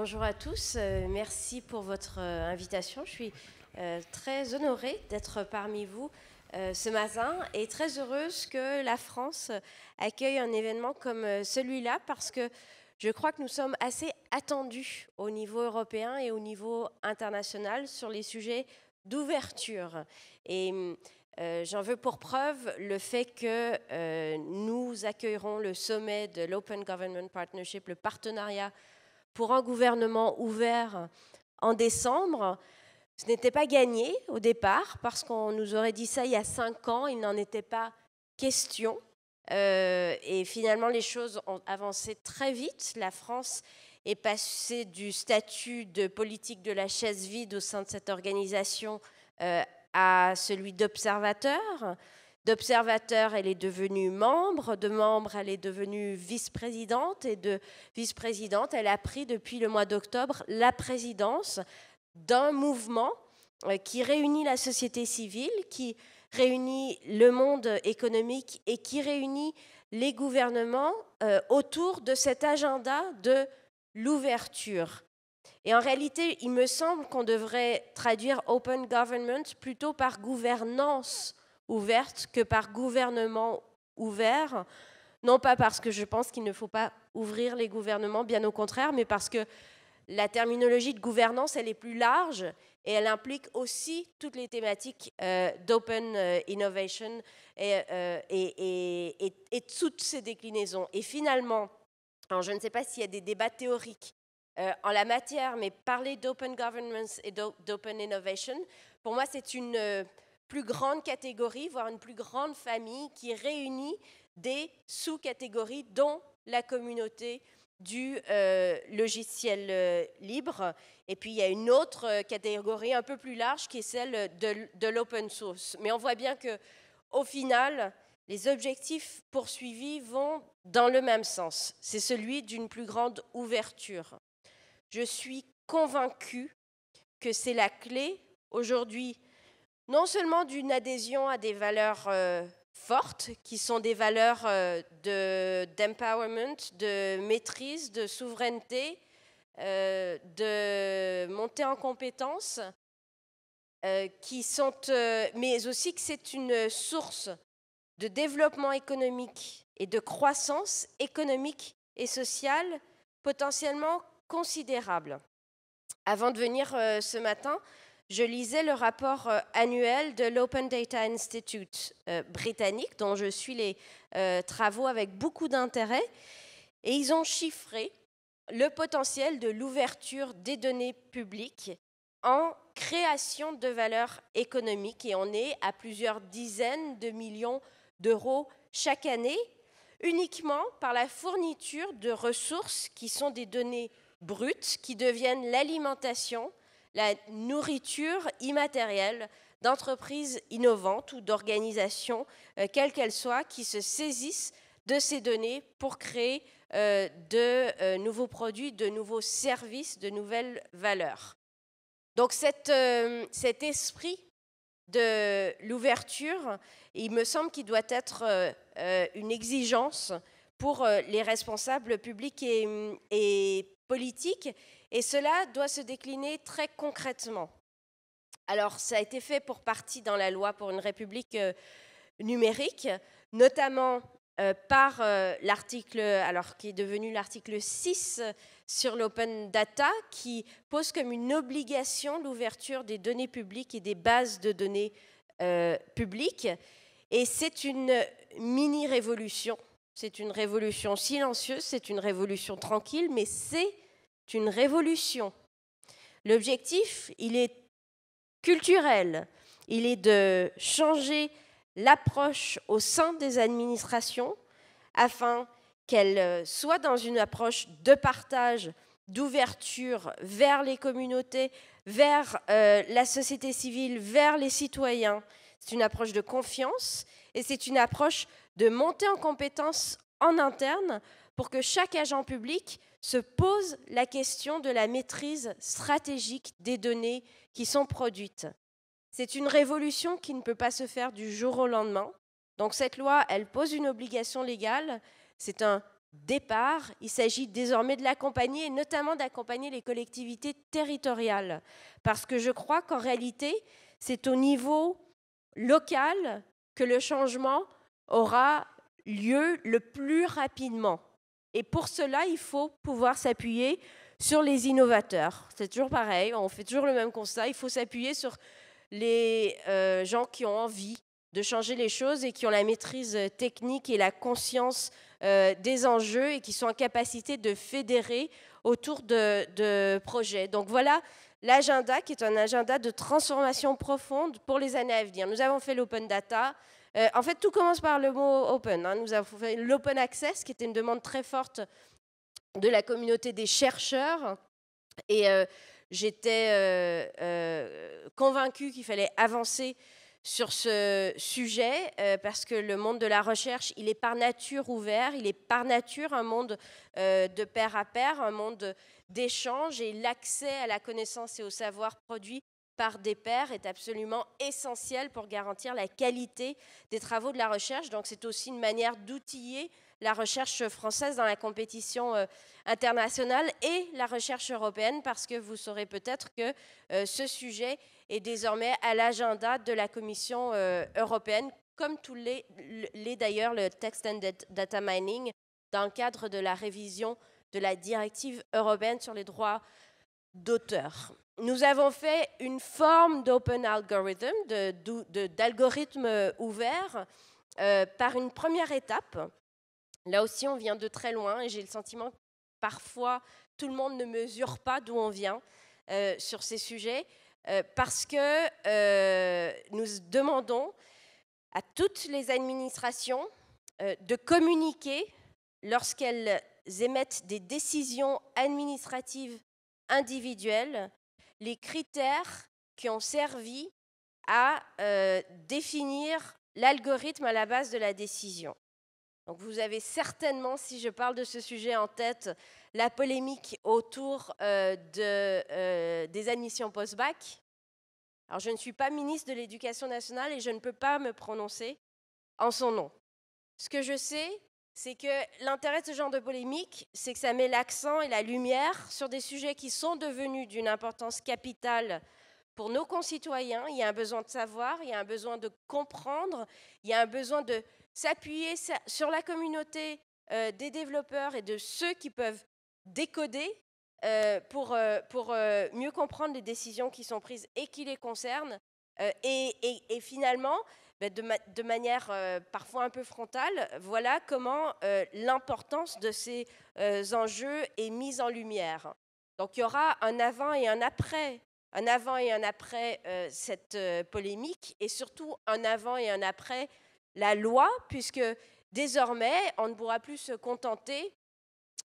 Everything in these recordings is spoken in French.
Bonjour à tous, euh, merci pour votre euh, invitation. Je suis euh, très honorée d'être parmi vous ce matin et très heureuse que la France accueille un événement comme celui-là parce que je crois que nous sommes assez attendus au niveau européen et au niveau international sur les sujets d'ouverture. Et j'en veux pour preuve le fait que nous accueillerons le sommet de l'Open Government Partnership, le partenariat pour un gouvernement ouvert en décembre, ce n'était pas gagné au départ, parce qu'on nous aurait dit ça il y a cinq ans, il n'en était pas question. Euh, et finalement, les choses ont avancé très vite. La France est passée du statut de politique de la chaise vide au sein de cette organisation euh, à celui d'observateur. D'observateur, elle est devenue membre, de membre, elle est devenue vice-présidente, et de vice-présidente, elle a pris depuis le mois d'octobre la présidence d'un mouvement euh, qui réunit la société civile, qui réunit le monde économique et qui réunit les gouvernements euh, autour de cet agenda de l'ouverture. Et en réalité, il me semble qu'on devrait traduire Open Government plutôt par gouvernance ouverte que par gouvernement ouvert. Non pas parce que je pense qu'il ne faut pas ouvrir les gouvernements, bien au contraire, mais parce que la terminologie de gouvernance, elle est plus large et elle implique aussi toutes les thématiques euh, d'open euh, innovation euh, et, toutes ces déclinaisons. Et finalement, je ne sais pas s'il y a des débats théoriques en la matière, mais parler d'open governance et d'open innovation, pour moi, c'est une plus grande catégorie, voire une plus grande famille qui réunit des sous-catégories, dont la communauté du euh, logiciel euh, libre. Et puis il y a une autre euh, catégorie un peu plus large qui est celle de, de l'open source. Mais on voit bien que au final, les objectifs poursuivis vont dans le même sens. C'est celui d'une plus grande ouverture. Je suis convaincue que c'est la clé aujourd'hui non seulement d'une adhésion à des valeurs euh, fortes, qui sont des valeurs euh, de d'empowerment, de, maîtrise, de souveraineté, euh, de montée en compétences, qui sont, mais aussi que c'est une source de développement économique et de croissance économique et sociale potentiellement considérable. Avant de venir ce matin, je lisais le rapport euh, annuel de l'Open Data Institute euh, britannique, dont je suis les euh, travaux avec beaucoup d'intérêt, et ils ont chiffré le potentiel de l'ouverture des données publiques en création de valeur économique, et on est à plusieurs dizaines de millions d'euros chaque année, uniquement par la fourniture de ressources qui sont des données brutes, qui deviennent l'alimentation la nourriture immatérielle d'entreprises innovantes ou d'organisations, euh, quelles qu'elles soient, qui se saisissent de ces données pour créer euh, de euh, nouveaux produits, de nouveaux services, de nouvelles valeurs. Donc cet esprit de l'ouverture, il me semble qu'il doit être une exigence pour les responsables publics et politiques et cela doit se décliner très concrètement. Alors, ça a été fait pour partie dans la loi pour une République euh, numérique, notamment euh, par euh, l'article, alors qui est devenu l'article 6 sur l'open data, qui pose comme une obligation l'ouverture des données publiques et des bases de données publiques. Et c'est une mini-révolution. C'est une révolution silencieuse, c'est une révolution tranquille, mais c'est une révolution. L'objectif, il est culturel, il est de changer l'approche au sein des administrations afin qu'elles euh, soient dans une approche de partage, d'ouverture vers les communautés, vers euh, la société civile, vers les citoyens. C'est une approche de confiance et c'est une approche de montée en compétence en interne pour que chaque agent public se pose la question de la maîtrise stratégique des données qui sont produites. C'est une révolution qui ne peut pas se faire du jour au lendemain. Donc cette loi, elle pose une obligation légale. C'est un départ. Il s'agit désormais de l'accompagner et notamment d'accompagner les collectivités territoriales. Parce que je crois qu'en réalité, c'est au niveau local que le changement aura lieu le plus rapidement. Et pour cela, il faut pouvoir s'appuyer sur les innovateurs. C'est toujours pareil, on fait toujours le même constat. Il faut s'appuyer sur les euh, gens qui ont envie de changer les choses et qui ont la maîtrise euh, technique et la conscience euh, des enjeux et qui sont en capacité de fédérer autour de projets. Donc voilà l'agenda qui est un agenda de transformation profonde pour les années à venir. Nous avons fait l'open data, euh, en fait, tout commence par le mot open. Hein. Nous avons fait l'open access, qui était une demande très forte de la communauté des chercheurs. Et euh, j'étais convaincu euh, convaincue qu'il fallait avancer sur ce sujet parce que le monde de la recherche, il est par nature ouvert, il est par nature un monde de pair à pair, un monde d'échange et l'accès à la connaissance et au savoir produit par des pairs est absolument essentiel pour garantir la qualité des travaux de la recherche. Donc c'est aussi une manière d'outiller la recherche française dans la compétition euh, internationale et la recherche européenne, parce que vous saurez peut-être que euh, ce sujet est désormais à l'agenda de la Commission euh, européenne, comme tous les, d'ailleurs le Text and Data Mining, dans le cadre de la révision de la directive européenne sur les droits d'auteur nous avons fait une forme d'open algorithm, d'algorithme ouvert, euh, par une première étape. Là aussi, on vient de très loin et j'ai le sentiment que parfois, tout le monde ne mesure pas d'où on vient euh, sur ces sujets, euh, parce que nous demandons à toutes les administrations de communiquer lorsqu'elles émettent des décisions administratives individuelles les critères qui ont servi à euh, définir l'algorithme à la base de la décision. Donc vous avez certainement, si je parle de ce sujet en tête, la polémique autour euh, de, euh, des admissions post-bac. Alors je ne suis pas ministre de l'Éducation nationale et je ne peux pas me prononcer en son nom. Ce que je sais, c'est que l'intérêt de ce genre de polémique, c'est que ça met l'accent et la lumière sur des sujets qui sont devenus d'une importance capitale pour nos concitoyens. Il y a un besoin de savoir, il y a un besoin de comprendre, il y a un besoin de s'appuyer sur la communauté euh, des développeurs et de ceux qui peuvent décoder euh, pour, euh, mieux comprendre les décisions qui sont prises et qui les concernent. et finalement, bah, de, manière euh, parfois un peu frontale, voilà comment euh, l'importance de ces euh, enjeux est mise en lumière. Donc il y aura un avant et un après, un avant et un après cette polémique, et surtout un avant et un après la loi, puisque désormais, on ne pourra plus se contenter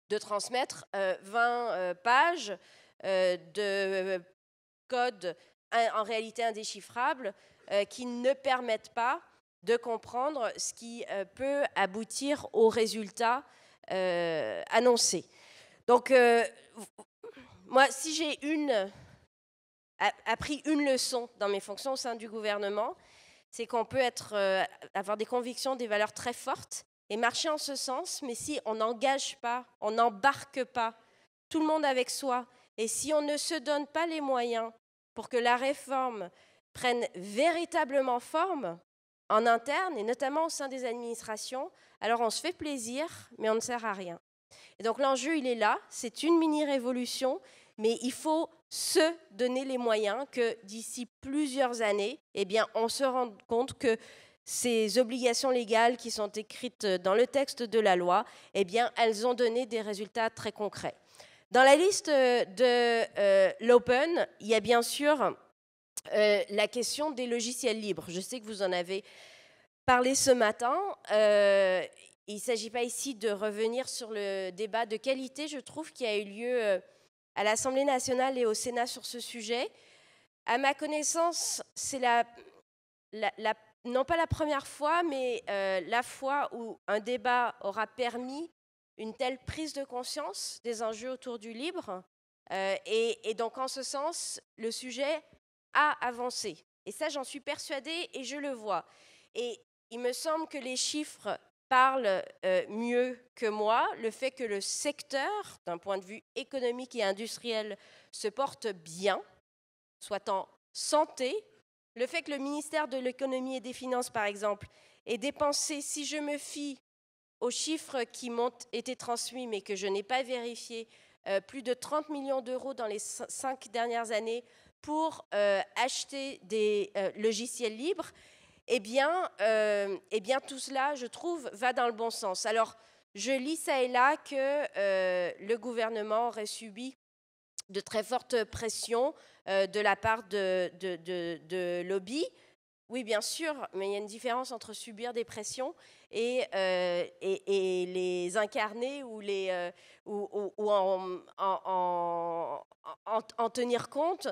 de transmettre 20 pages de code en réalité indéchiffrables euh, qui ne permettent pas de comprendre ce qui euh, peut aboutir aux résultats euh, annoncés. Donc, moi, si j'ai une, appris une leçon dans mes fonctions au sein du gouvernement, c'est qu'on peut être, avoir des convictions, des valeurs très fortes et marcher en ce sens, mais si on n'engage pas, on n'embarque pas tout le monde avec soi, et si on ne se donne pas les moyens pour que la réforme prennent véritablement forme en interne et notamment au sein des administrations, alors on se fait plaisir, mais on ne sert à rien. Et donc l'enjeu, il est là, c'est une mini-révolution, mais il faut se donner les moyens que d'ici plusieurs années, eh bien, on se rende compte que ces obligations légales qui sont écrites dans le texte de la loi, eh bien, elles ont donné des résultats très concrets. Dans la liste de euh, l'Open, il y a bien sûr euh, la question des logiciels libres, je sais que vous en avez parlé ce matin. Euh, il ne s'agit pas ici de revenir sur le débat de qualité, je trouve, qui a eu lieu euh, à l'Assemblée nationale et au Sénat sur ce sujet. À ma connaissance, c'est la, la, non pas la première fois, mais la fois où un débat aura permis une telle prise de conscience des enjeux autour du libre. et, et, donc, en ce sens, le sujet avancé avancer. Et ça, j'en suis persuadée et je le vois. Et il me semble que les chiffres parlent euh, mieux que moi. Le fait que le secteur, d'un point de vue économique et industriel, se porte bien, soit en santé, le fait que le ministère de l'économie et des finances, par exemple, ait dépensé, si je me fie aux chiffres qui m'ont été transmis mais que je n'ai pas vérifié, euh, plus de 30 millions d'euros dans les cinq dernières années pour euh, acheter des euh, logiciels libres, eh bien, et euh, eh bien, tout cela, je trouve, va dans le bon sens. Alors, je lis ça et là que le gouvernement aurait subi de très fortes pressions de la part de, de, de, de lobbies. Oui, bien sûr, mais il y a une différence entre subir des pressions et, et, et les incarner ou, les, en, en, en, en, tenir compte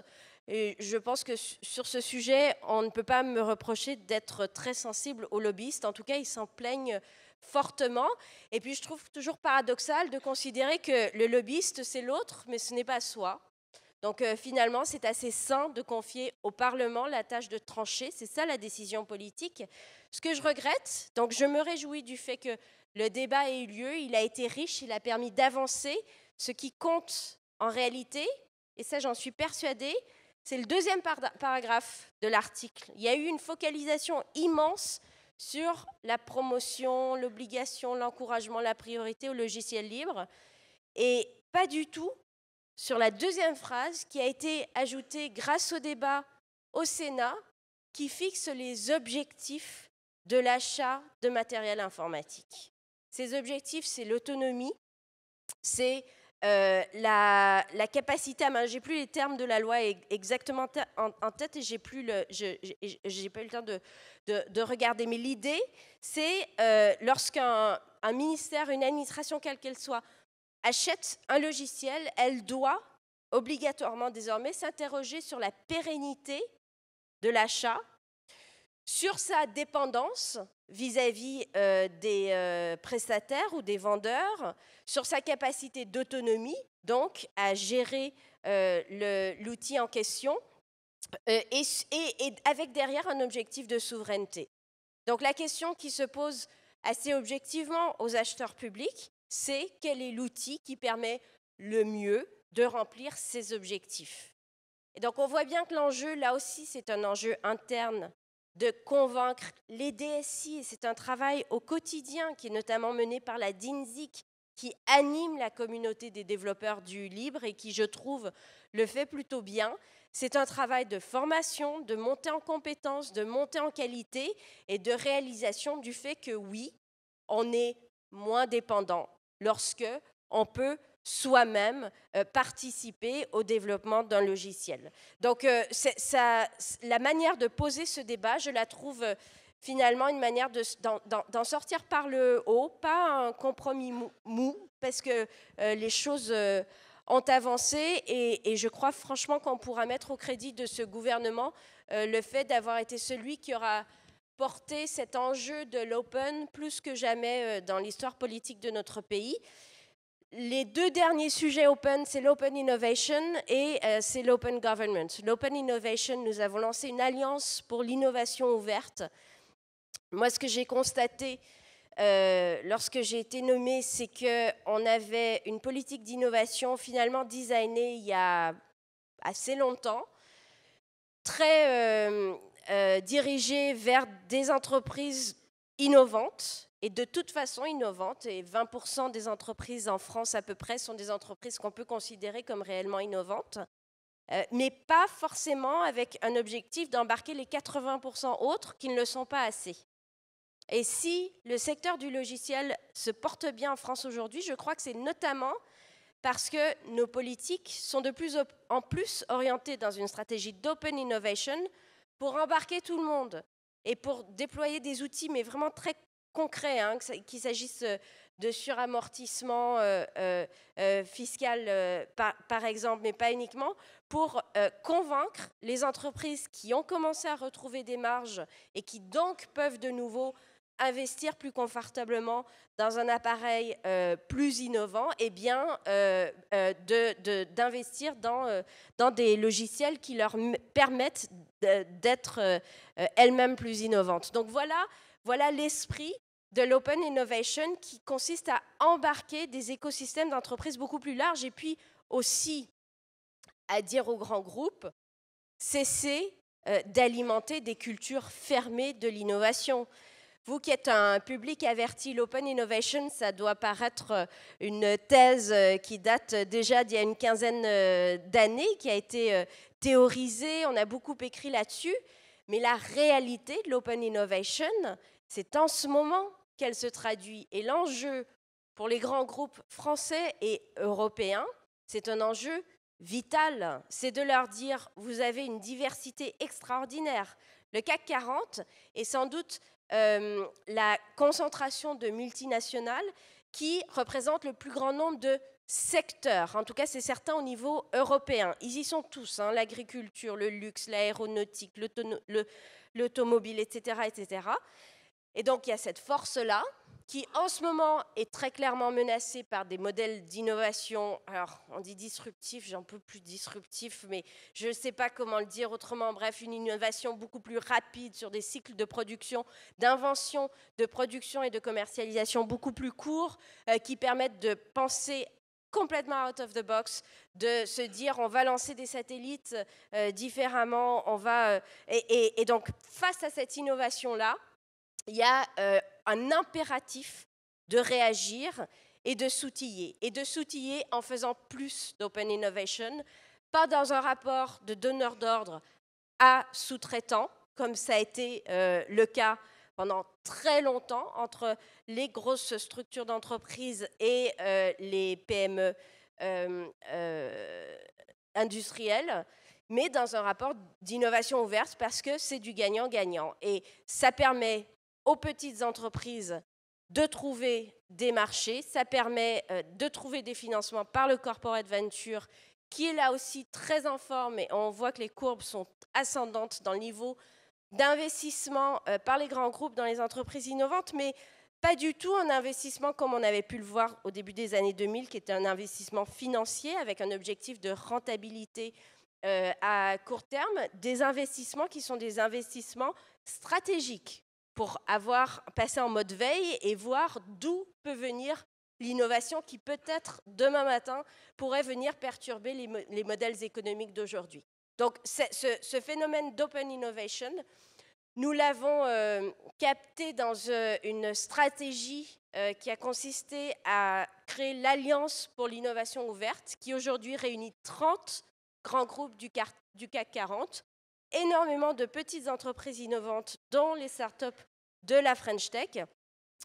je pense que sur ce sujet, on ne peut pas me reprocher d'être très sensible aux lobbyistes. En tout cas, ils s'en plaignent fortement. Et puis, je trouve toujours paradoxal de considérer que le lobbyiste, c'est l'autre, mais ce n'est pas soi. Donc euh, finalement, c'est assez sain de confier au Parlement la tâche de trancher. C'est ça la décision politique. Ce que je regrette, donc je me réjouis du fait que le débat ait eu lieu. Il a été riche, il a permis d'avancer. Ce qui compte en réalité, et ça j'en suis persuadée, c'est le deuxième paragraphe de l'article. Il y a eu une focalisation immense sur la promotion, l'obligation, l'encouragement, la priorité au logiciel libre, et pas du tout sur la deuxième phrase qui a été ajoutée grâce au débat au Sénat qui fixe les objectifs de l'achat de matériel informatique. Ces objectifs, c'est l'autonomie, c'est euh, la, capacité à manger plus les termes de la loi e-, exactement en, tête et j'ai plus j'ai pas eu le temps de, regarder. Mais l'idée, c'est euh, lorsqu'un ministère, une administration quelle qu'elle soit, achète un logiciel, elle doit obligatoirement désormais s'interroger sur la pérennité de l'achat sur sa dépendance vis-à-vis euh, des euh, prestataires ou des vendeurs, sur sa capacité d'autonomie, donc à gérer euh, l'outil en question, et, avec derrière un objectif de souveraineté. Donc la question qui se pose assez objectivement aux acheteurs publics, c'est quel est l'outil qui permet le mieux de remplir ces objectifs. Et donc on voit bien que l'enjeu, là aussi, c'est un enjeu interne de convaincre les DSI. C'est un travail au quotidien qui est notamment mené par la DINZIC, qui anime la communauté des développeurs du libre et qui, je trouve, le fait plutôt bien. C'est un travail de formation, de montée en compétences, de montée en qualité et de réalisation du fait que oui, on est moins dépendant lorsque on peut soi-même euh, participer au développement d'un logiciel. Donc euh, la manière de poser ce débat, je la trouve euh, finalement une manière d'en sortir par le haut, pas un compromis mou, parce que les choses ont avancé et, et je crois franchement qu'on pourra mettre au crédit de ce gouvernement le fait d'avoir été celui qui aura porté cet enjeu de l'open plus que jamais dans l'histoire politique de notre pays les deux derniers sujets open, c'est l'open innovation et euh, c'est l'open government. L'open innovation, nous avons lancé une alliance pour l'innovation ouverte. Moi, ce que j'ai constaté euh, lorsque j'ai été nommée, c'est qu'on avait une politique d'innovation finalement designée il y a assez longtemps, très euh, dirigée vers des entreprises innovantes et de toute façon innovante. Et 20% des entreprises en France à peu près sont des entreprises qu'on peut considérer comme réellement innovantes, euh, mais pas forcément avec un objectif d'embarquer les 80% autres qui ne le sont pas assez. Et si le secteur du logiciel se porte bien en France aujourd'hui, je crois que c'est notamment parce que nos politiques sont de plus en plus orientées dans une stratégie d'open innovation pour embarquer tout le monde et pour déployer des outils, mais vraiment très concret, hein, qu'il s'agisse euh, de suramortissement euh, euh, fiscal par, exemple, mais pas uniquement, pour convaincre les entreprises qui ont commencé à retrouver des marges et qui donc peuvent de nouveau investir plus confortablement dans un appareil plus innovant, et eh bien d'investir dans, dans des logiciels qui leur permettent d'être elles-mêmes plus innovantes. Donc voilà, voilà l'esprit de l'open innovation qui consiste à embarquer des écosystèmes d'entreprises beaucoup plus larges et puis aussi à dire aux grands groupes, cessez euh, d'alimenter des cultures fermées de l'innovation. Vous qui êtes un public averti, l'open innovation, ça doit paraître euh, une thèse euh, qui date déjà d'il y a une quinzaine d'années, qui a été théorisée, on a beaucoup écrit là-dessus, mais la réalité de l'open innovation, c'est en ce moment qu'elle se traduit. Et l'enjeu pour les grands groupes français et européens, c'est un enjeu vital. C'est de leur dire, vous avez une diversité extraordinaire. Le CAC 40 est sans doute euh, la concentration de multinationales qui représente le plus grand nombre de secteurs. En tout cas, c'est certain au niveau européen. Ils y sont tous, hein, l'agriculture, le luxe, l'aéronautique, l'automobile, etc., etc. Et donc il y a cette force-là qui en ce moment est très clairement menacée par des modèles d'innovation. Alors on dit disruptif, j'en peux plus disruptif, mais je ne sais pas comment le dire autrement. Bref, une innovation beaucoup plus rapide sur des cycles de production, d'invention, de production et de commercialisation beaucoup plus courts, euh, qui permettent de penser complètement out of the box, de se dire on va lancer des satellites euh, différemment, on va euh, et donc face à cette innovation là il y a euh, un impératif de réagir et de s'outiller. Et de s'outiller en faisant plus d'open innovation, pas dans un rapport de donneur d'ordre à sous-traitant, comme ça a été euh, le cas pendant très longtemps entre les grosses structures d'entreprise et euh, les PME industrielles, mais dans un rapport d'innovation ouverte parce que c'est du gagnant-gagnant. Et ça permet aux petites entreprises de trouver des marchés. Ça permet euh, de trouver des financements par le corporate venture qui est là aussi très en forme et on voit que les courbes sont ascendantes dans le niveau d'investissement euh, par les grands groupes dans les entreprises innovantes, mais pas du tout un investissement comme on avait pu le voir au début des années 2000, qui était un investissement financier avec un objectif de rentabilité euh, à court terme, des investissements qui sont des investissements stratégiques pour avoir passé en mode veille et voir d'où peut venir l'innovation qui peut-être demain matin pourrait venir perturber les, modèles économiques d'aujourd'hui. Donc ce, phénomène d'open innovation, nous l'avons euh, capté dans euh, une stratégie euh, qui a consisté à créer l'Alliance pour l'innovation ouverte, qui aujourd'hui réunit 30 grands groupes du CAC 40 énormément de petites entreprises innovantes dont les startups de la French Tech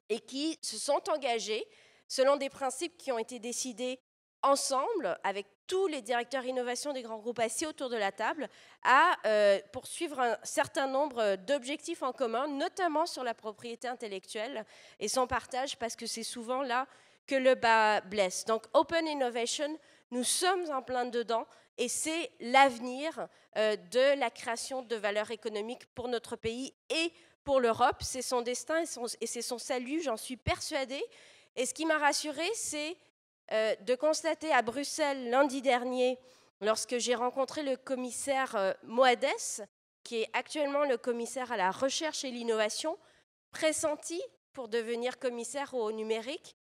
et qui se sont engagées selon des principes qui ont été décidés ensemble, avec tous les directeurs innovation des grands groupes assis autour de la table, à euh, poursuivre un certain nombre d'objectifs en commun, notamment sur la propriété intellectuelle et son partage, parce que c'est souvent là que le bas blesse. Donc Open Innovation, nous sommes en plein dedans, et c'est l'avenir euh, de la création de valeurs économiques pour notre pays et pour l'Europe. C'est son destin et, c'est son salut, j'en suis persuadée. Et ce qui m'a rassurée, c'est euh, de constater à Bruxelles lundi dernier, lorsque j'ai rencontré le commissaire euh, Moades, qui est actuellement le commissaire à la recherche et l'innovation, pressenti pour devenir commissaire au numérique,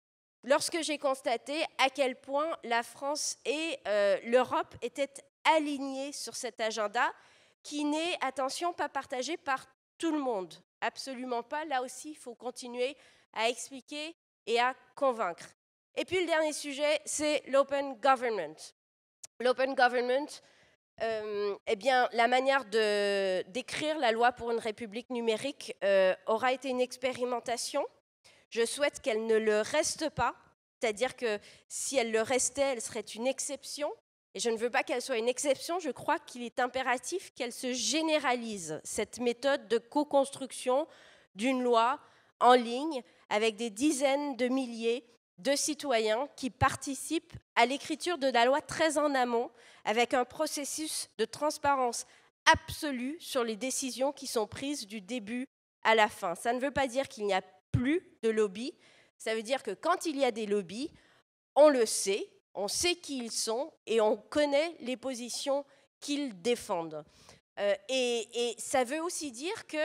lorsque j'ai constaté à quel point la France et euh, l'Europe étaient alignées sur cet agenda qui n'est, attention, pas partagé par tout le monde. Absolument pas. Là aussi, il faut continuer à expliquer et à convaincre. Et puis le dernier sujet, c'est l'open government. L'open government, euh, eh bien, la manière d'écrire la loi pour une république numérique euh, aura été une expérimentation je souhaite qu'elle ne le reste pas, c'est-à-dire que si elle le restait, elle serait une exception. Et je ne veux pas qu'elle soit une exception, je crois qu'il est impératif qu'elle se généralise, cette méthode de co-construction d'une loi en ligne avec des dizaines de milliers de citoyens qui participent à l'écriture de la loi très en amont, avec un processus de transparence absolue sur les décisions qui sont prises du début à la fin. Ça ne veut pas dire qu'il n'y a plus de lobbies. Ça veut dire que quand il y a des lobbies, on le sait, on sait qui ils sont et on connaît les positions qu'ils défendent. Euh, et, et, ça veut aussi dire que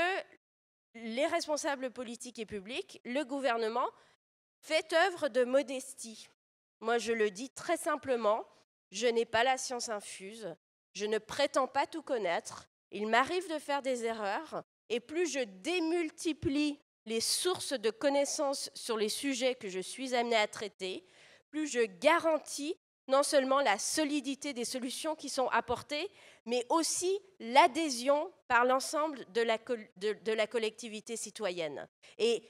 les responsables politiques et publics, le gouvernement, fait œuvre de modestie. Moi, je le dis très simplement, je n'ai pas la science infuse, je ne prétends pas tout connaître, il m'arrive de faire des erreurs, et plus je démultiplie les sources de connaissances sur les sujets que je suis amené à traiter, plus je garantis non seulement la solidité des solutions qui sont apportées, mais aussi l'adhésion par l'ensemble de, la, collectivité citoyenne. Et,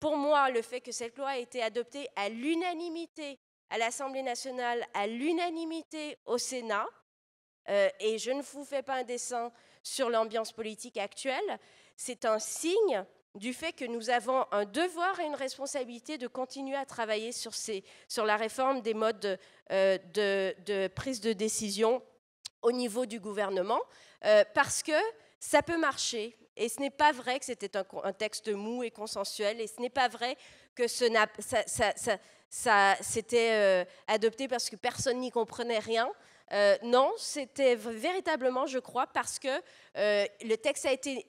pour moi, le fait que cette loi ait été adoptée à l'unanimité à l'Assemblée nationale, à l'unanimité au Sénat, euh, et je ne vous fais pas un dessin sur l'ambiance politique actuelle, c'est un signe du fait que nous avons un devoir et une responsabilité de continuer à travailler sur, la réforme des modes euh, de, prise de décision au niveau du gouvernement, euh, parce que ça peut marcher. Et ce n'est pas vrai que c'était un, texte mou et consensuel, et ce n'est pas vrai que ce ça, ça, c'était euh, adopté parce que personne n'y comprenait rien. non, c'était véritablement, je crois, parce que le texte a été,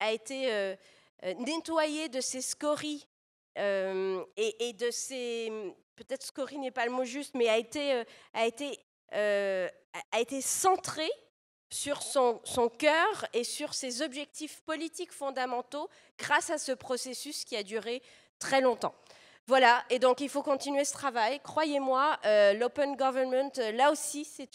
a été euh, nettoyé de ses scories euh, et, de ses peut-être scories n'est pas le mot juste, mais euh, a été centré sur son, son cœur et sur ses objectifs politiques fondamentaux grâce à ce processus qui a duré très longtemps. Voilà, et donc il faut continuer ce travail. Croyez-moi, euh, l'open government, euh, là aussi, c'est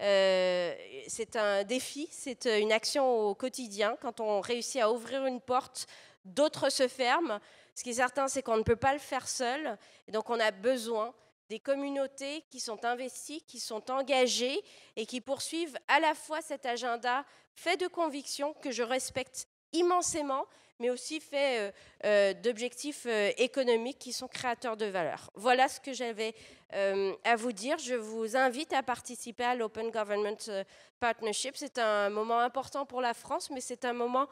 euh, c'est un défi, c'est une action au quotidien. Quand on réussit à ouvrir une porte, d'autres se ferment. Ce qui est certain, c'est qu'on ne peut pas le faire seul. donc on a besoin des communautés qui sont investies, qui sont engagées et qui poursuivent à la fois cet agenda fait de conviction que je respecte immensément, mais aussi fait euh, euh, d'objectifs euh, économiques qui sont créateurs de valeur. Voilà ce que j'avais à vous dire. Je vous invite à participer à l'Open Government Partnership. C'est un moment important pour la France, mais c'est un moment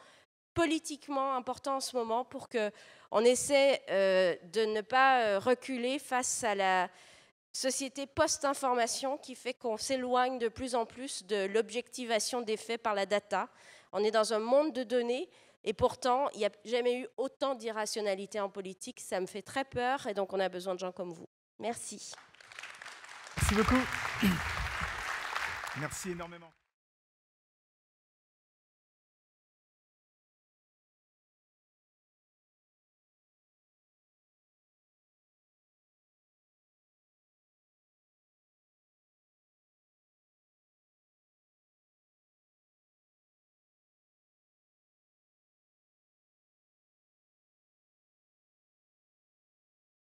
politiquement important en ce moment pour que on essaie de ne pas reculer face à la société post-information qui fait qu'on s'éloigne de plus en plus de l'objectivation des faits par la data. On est dans un monde de données et pourtant, il n'y a jamais eu autant d'irrationalité en politique. Ça me fait très peur et donc on a besoin de gens comme vous. Merci. Merci beaucoup. Merci énormément.